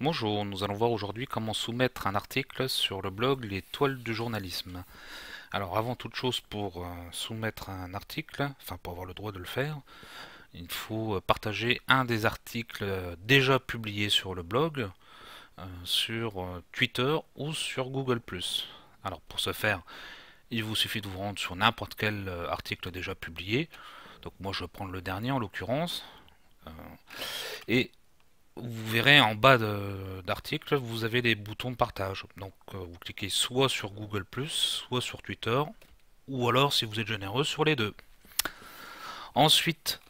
Bonjour, nous allons voir aujourd'hui comment soumettre un article sur le blog Les Toiles du Journalisme. Alors avant toute chose pour euh, soumettre un article, enfin pour avoir le droit de le faire, il faut euh, partager un des articles euh, déjà publiés sur le blog, sur Twitter ou sur Google+. Alors pour ce faire, il vous suffit de vous rendre sur n'importe quel article déjà publié. Donc moi je vais prendre le dernier en l'occurrence. et vous verrez en bas d'article, vous avez des boutons de partage. Donc euh, vous cliquez soit sur Google, soit sur Twitter, ou alors si vous êtes généreux sur les deux. Ensuite,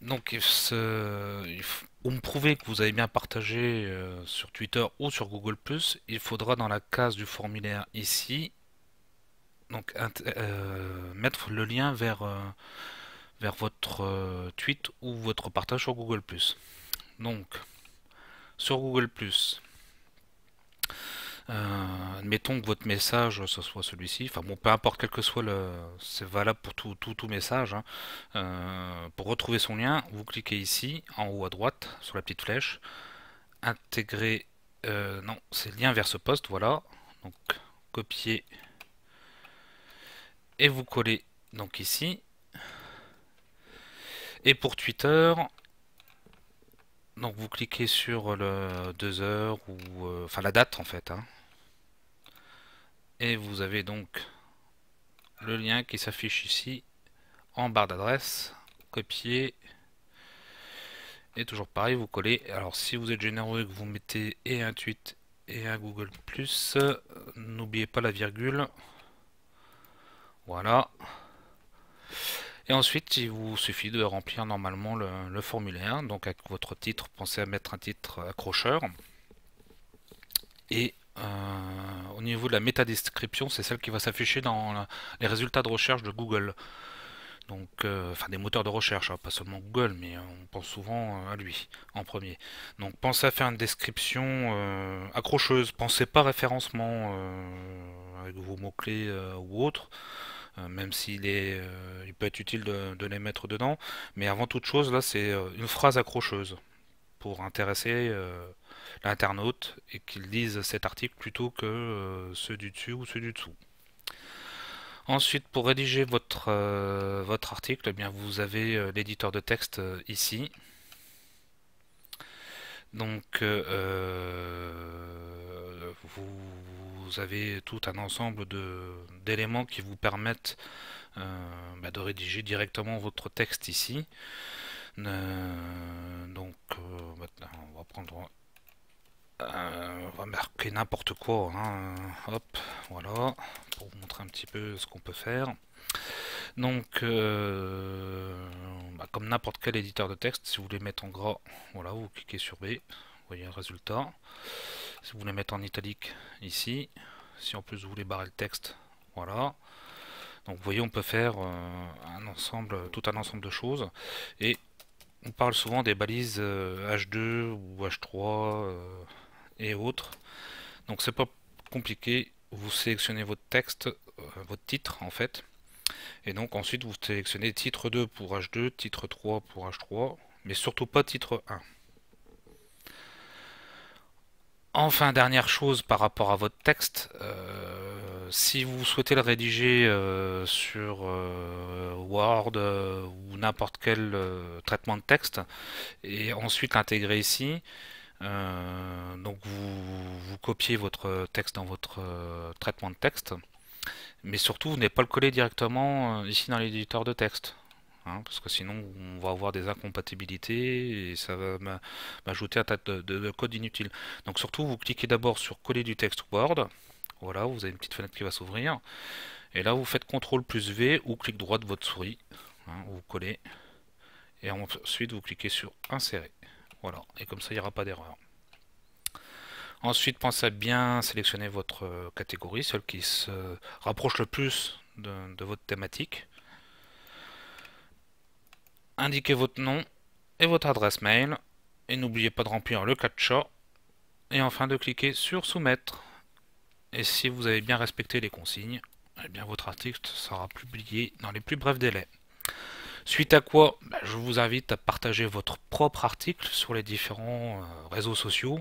donc pour me prouver que vous avez bien partagé euh, sur Twitter ou sur Google, il faudra dans la case du formulaire ici donc, euh, mettre le lien vers, vers votre tweet ou votre partage sur Google. Donc, sur Google euh, admettons que votre message euh, ce soit celui-ci, enfin bon, peu importe quel que soit le, c'est valable pour tout, tout, tout message. Hein. Euh, pour retrouver son lien, vous cliquez ici en haut à droite sur la petite flèche, intégrer, euh, non, c'est lien vers ce poste, voilà. Donc copier et vous collez donc ici. Et pour Twitter, donc vous cliquez sur le 2 heures ou euh, enfin la date en fait. Hein. Et vous avez donc le lien qui s'affiche ici en barre d'adresse. Copier. Et toujours pareil, vous collez. Alors si vous êtes généreux et que vous mettez et un tweet et un Google euh, n'oubliez pas la virgule. Voilà. Et ensuite, il vous suffit de remplir normalement le, formulaire. Donc avec votre titre, pensez à mettre un titre accrocheur. Et euh, au niveau de la métadescription, c'est celle qui va s'afficher dans les résultats de recherche de Google. Donc, euh, enfin des moteurs de recherche, hein, pas seulement Google, mais euh, on pense souvent à lui en premier. Donc pensez à faire une description accrocheuse, pensez pas référencement avec vos mots-clés ou autre euh, même s'il est, euh, il peut être utile de, les mettre dedans. Mais avant toute chose, là, c'est euh, une phrase accrocheuse pour intéresser l'internaute et qu'il lise cet article plutôt que ceux du dessus ou ceux du dessous. Ensuite, pour rédiger votre, votre article, eh bien, vous avez l'éditeur de texte ici. Donc, vous vous avez tout un ensemble de d'éléments qui vous permettent euh, bah, de rédiger directement votre texte ici. Euh, donc euh, on va prendre on va marquer n'importe quoi hein. hop voilà pour vous montrer un petit peu ce qu'on peut faire donc bah, comme n'importe quel éditeur de texte si vous voulez mettre en gras voilà vous cliquez sur B voyez le résultat si vous voulez mettre en italique ici, si en plus vous voulez barrer le texte, voilà. Donc vous voyez, on peut faire euh, un ensemble, tout un ensemble de choses. Et on parle souvent des balises H2 euh, ou H3 euh, et autres. Donc c'est pas compliqué. Vous sélectionnez votre texte, votre titre en fait. Et donc ensuite vous sélectionnez titre 2 pour H2, titre 3 pour H3, mais surtout pas titre 1. Enfin, dernière chose par rapport à votre texte, euh, si vous souhaitez le rédiger euh, sur euh, Word ou n'importe quel traitement de texte, et ensuite l'intégrer ici, donc vous, copiez votre texte dans votre traitement de texte, mais surtout vous n'avez pas le coller directement ici dans l'éditeur de texte. Hein, parce que sinon on va avoir des incompatibilités et ça va m'ajouter un tas de, codes inutiles inutile. Donc surtout vous cliquez d'abord sur coller du texte Word, voilà vous avez une petite fenêtre qui va s'ouvrir, et là vous faites CTRL plus V ou clic droit de votre souris, hein, vous collez, et ensuite vous cliquez sur insérer, voilà, et comme ça il n'y aura pas d'erreur. Ensuite pensez à bien sélectionner votre euh, catégorie, celle qui se rapproche le plus de votre thématique. Indiquez votre nom et votre adresse mail. Et n'oubliez pas de remplir le CAPTCHA. Et enfin de cliquer sur Soumettre. Et si vous avez bien respecté les consignes, eh bien votre article sera publié dans les plus brefs délais. Suite à quoi, bah, je vous invite à partager votre propre article sur les différents euh, réseaux sociaux,